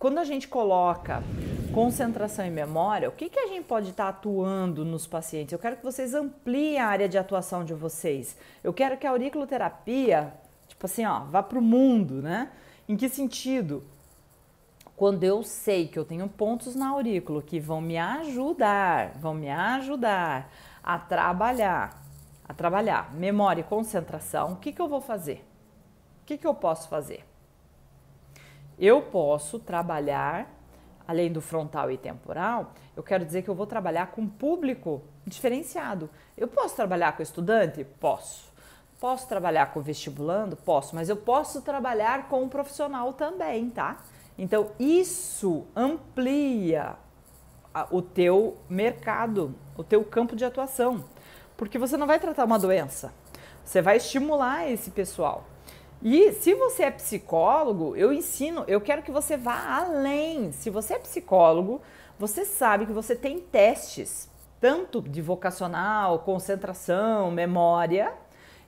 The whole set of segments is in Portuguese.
Quando a gente coloca concentração e memória, o que, que a gente pode estar tá atuando nos pacientes? Eu quero que vocês ampliem a área de atuação de vocês. Eu quero que a auriculoterapia, tipo assim, ó, vá para o mundo, né? Em que sentido? Quando eu sei que eu tenho pontos na aurícula que vão me ajudar, vão me ajudar a trabalhar, a trabalhar memória e concentração, o que, que eu vou fazer? O que, que eu posso fazer? Eu posso trabalhar, além do frontal e temporal, eu quero dizer que eu vou trabalhar com público diferenciado. Eu posso trabalhar com estudante? Posso. Posso trabalhar com vestibulando? Posso, mas eu posso trabalhar com um profissional também, tá? Então, isso amplia o teu mercado, o teu campo de atuação, porque você não vai tratar uma doença, você vai estimular esse pessoal. E se você é psicólogo, eu ensino, eu quero que você vá além. Se você é psicólogo, você sabe que você tem testes, tanto de vocacional, concentração, memória,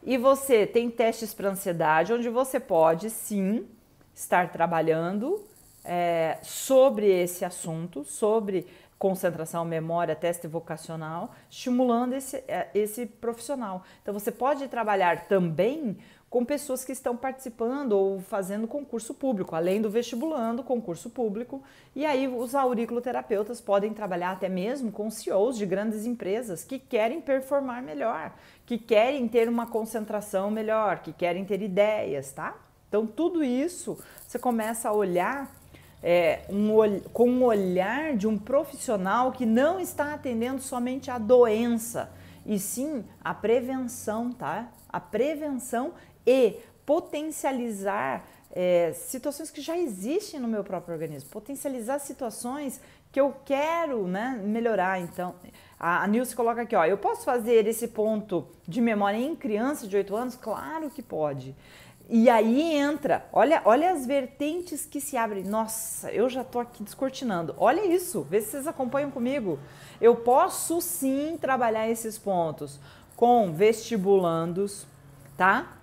e você tem testes para ansiedade, onde você pode sim estar trabalhando é, sobre esse assunto, sobre concentração, memória, teste vocacional, estimulando esse, é, esse profissional. Então você pode trabalhar também com pessoas que estão participando ou fazendo concurso público, além do vestibulando, concurso público. E aí os auriculoterapeutas podem trabalhar até mesmo com CEOs de grandes empresas que querem performar melhor, que querem ter uma concentração melhor, que querem ter ideias, tá? Então tudo isso você começa a olhar é, um, com um olhar de um profissional que não está atendendo somente a doença, e sim a prevenção, tá? A prevenção e potencializar é, situações que já existem no meu próprio organismo, potencializar situações que eu quero né, melhorar. Então, a, a Nilce coloca aqui, ó, eu posso fazer esse ponto de memória em criança de 8 anos? Claro que pode. E aí entra, olha, olha as vertentes que se abrem. Nossa, eu já estou aqui descortinando. Olha isso, vê se vocês acompanham comigo. Eu posso sim trabalhar esses pontos com vestibulandos, tá?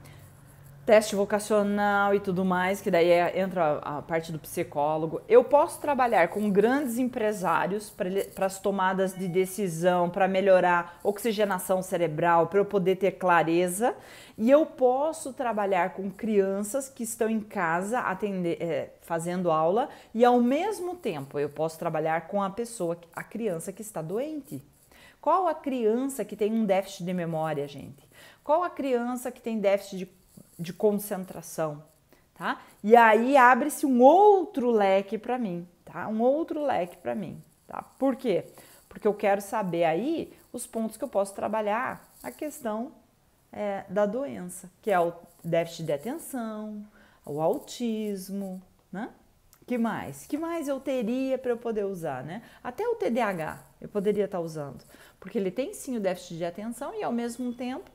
teste vocacional e tudo mais, que daí é, entra a, a, parte do psicólogo. Eu posso trabalhar com grandes empresários para as tomadas de decisão, para melhorar oxigenação cerebral, para eu poder ter clareza. E eu posso trabalhar com crianças que estão em casa atender, é, fazendo aula e ao mesmo tempo eu posso trabalhar com a pessoa, a criança que está doente. Qual a criança que tem um déficit de memória, gente? Qual a criança que tem déficit de de concentração, tá? E aí abre-se um outro leque para mim, tá? Um outro leque para mim, tá? Por quê? Porque eu quero saber aí os pontos que eu posso trabalhar a questão é, da doença, que é o déficit de atenção, o autismo, né? Que mais? Que mais eu teria para eu poder usar, né? Até o TDAH eu poderia estar tá usando, porque ele tem sim o déficit de atenção e ao mesmo tempo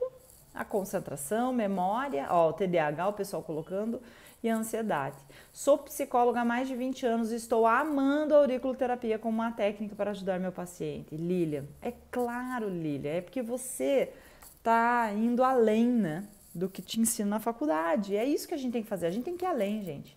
a concentração, memória, ó, o TDAH, o pessoal colocando, e a ansiedade. Sou psicóloga há mais de 20 anos e estou amando a auriculoterapia como uma técnica para ajudar meu paciente. Lilian, é claro, Lilian, é porque você está indo além, né? Do que te ensina na faculdade. É isso que a gente tem que fazer. A gente tem que ir além, gente.